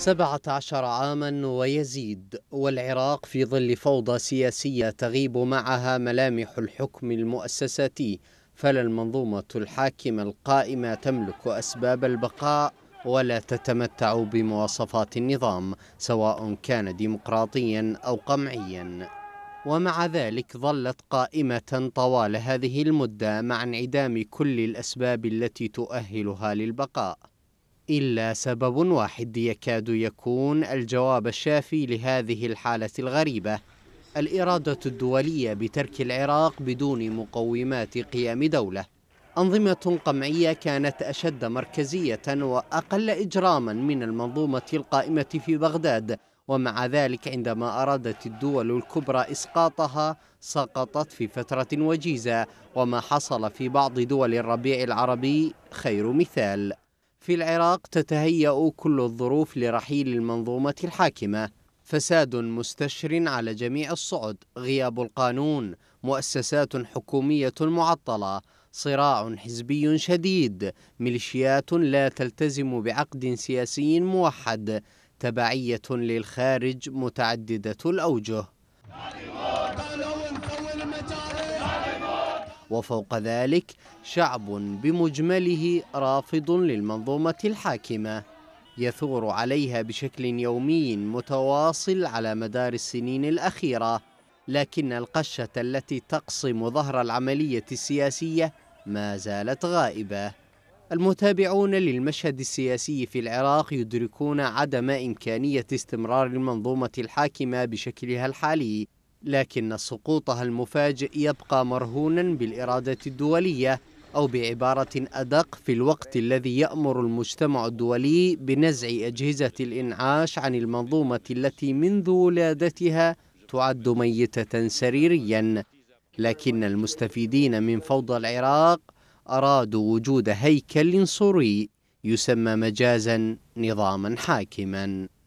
سبعة عشر عاما ويزيد والعراق في ظل فوضى سياسية تغيب معها ملامح الحكم المؤسساتي فلا المنظومة الحاكمة القائمة تملك أسباب البقاء ولا تتمتع بمواصفات النظام سواء كان ديمقراطيا أو قمعيا ومع ذلك ظلت قائمة طوال هذه المدة مع انعدام كل الأسباب التي تؤهلها للبقاء إلا سبب واحد يكاد يكون الجواب الشافي لهذه الحالة الغريبة الإرادة الدولية بترك العراق بدون مقومات قيام دولة أنظمة قمعية كانت أشد مركزية وأقل إجراما من المنظومة القائمة في بغداد ومع ذلك عندما أرادت الدول الكبرى إسقاطها سقطت في فترة وجيزة وما حصل في بعض دول الربيع العربي خير مثال في العراق تتهيأ كل الظروف لرحيل المنظومة الحاكمة فساد مستشر على جميع الصعد غياب القانون مؤسسات حكومية معطلة صراع حزبي شديد ميليشيات لا تلتزم بعقد سياسي موحد تبعية للخارج متعددة الأوجه وفوق ذلك شعب بمجمله رافض للمنظومة الحاكمة يثور عليها بشكل يومي متواصل على مدار السنين الأخيرة لكن القشة التي تقصم ظهر العملية السياسية ما زالت غائبة المتابعون للمشهد السياسي في العراق يدركون عدم إمكانية استمرار المنظومة الحاكمة بشكلها الحالي لكن سقوطها المفاجئ يبقى مرهونا بالإرادة الدولية أو بعبارة أدق في الوقت الذي يأمر المجتمع الدولي بنزع أجهزة الإنعاش عن المنظومة التي منذ ولادتها تعد ميتة سريريا لكن المستفيدين من فوضى العراق أرادوا وجود هيكل صوري يسمى مجازا نظاما حاكما